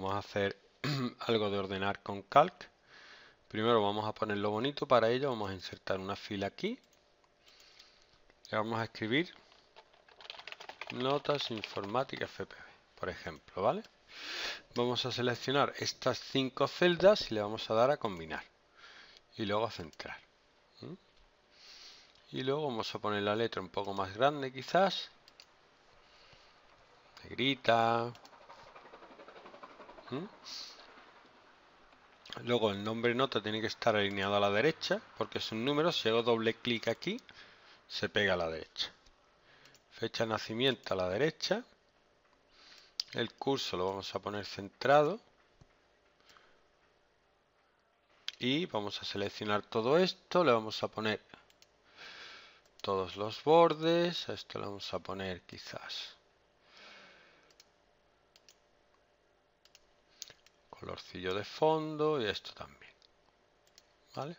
vamos a hacer algo de ordenar con calc. Primero vamos a ponerlo bonito, para ello vamos a insertar una fila aquí. Le vamos a escribir notas informáticas FPV, por ejemplo, ¿vale? Vamos a seleccionar estas cinco celdas y le vamos a dar a combinar. Y luego a centrar. Y luego vamos a poner la letra un poco más grande quizás. Negrita, Luego el nombre nota tiene que estar alineado a la derecha, porque es un número. Si hago doble clic aquí, se pega a la derecha. Fecha de nacimiento a la derecha. El curso lo vamos a poner centrado. Y vamos a seleccionar todo esto. Le vamos a poner todos los bordes. A esto le vamos a poner quizás colorcillo de fondo y esto también. ¿Vale?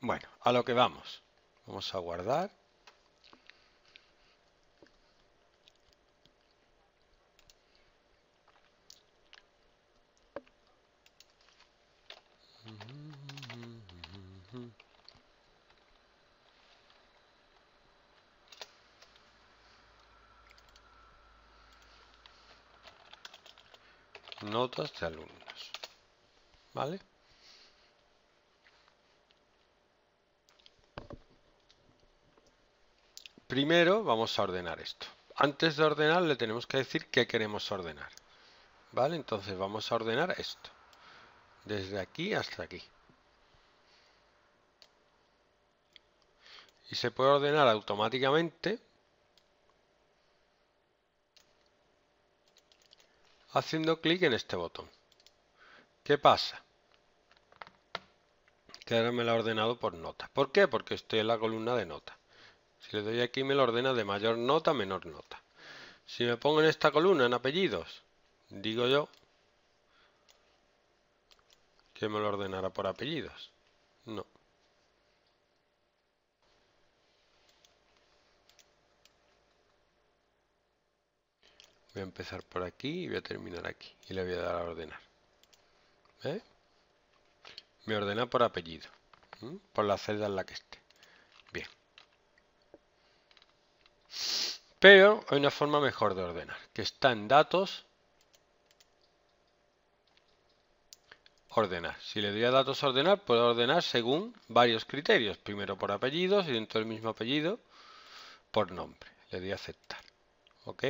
Bueno, a lo que vamos. Vamos a guardar. notas de alumnos. ¿Vale? Primero vamos a ordenar esto. Antes de ordenar le tenemos que decir qué queremos ordenar. ¿Vale? Entonces vamos a ordenar esto. Desde aquí hasta aquí. Y se puede ordenar automáticamente haciendo clic en este botón. ¿Qué pasa? Que ahora me la ha ordenado por nota. ¿Por qué? Porque estoy en la columna de nota. Si le doy aquí me lo ordena de mayor nota a menor nota. Si me pongo en esta columna, en apellidos, digo yo que me lo ordenará por apellidos. No. Voy a empezar por aquí y voy a terminar aquí. Y le voy a dar a ordenar. ¿Eh? Me ordena por apellido. Por la celda en la que esté. Bien. Pero hay una forma mejor de ordenar. Que está en datos. Ordenar. Si le doy a datos ordenar, puedo ordenar según varios criterios. Primero por apellidos y dentro del mismo apellido por nombre. Le doy a aceptar. ¿Ok?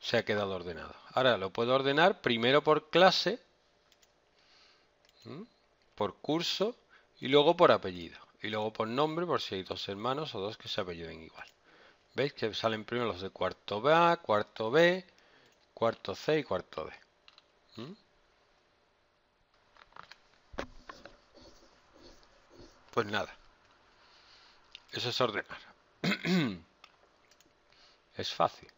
se ha quedado ordenado. Ahora lo puedo ordenar primero por clase, por curso y luego por apellido. Y luego por nombre por si hay dos hermanos o dos que se apelliden igual. ¿Veis que salen primero los de cuarto A, cuarto B, cuarto C y cuarto D? Pues nada. Eso es ordenar. es fácil.